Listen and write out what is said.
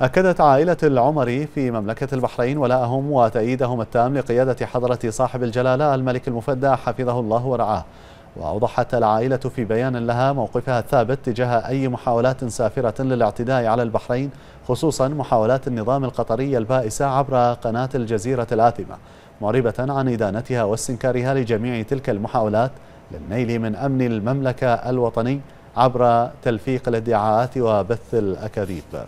أكدت عائلة العمري في مملكة البحرين ولاءهم وتأييدهم التام لقيادة حضرة صاحب الجلالة الملك المفدى حفظه الله ورعاه وأوضحت العائلة في بيان لها موقفها الثابت تجاه أي محاولات سافرة للاعتداء على البحرين خصوصا محاولات النظام القطري البائسة عبر قناة الجزيرة الآثمة معربة عن إدانتها واستنكارها لجميع تلك المحاولات للنيل من أمن المملكة الوطني عبر تلفيق الادعاءات وبث الأكاذيب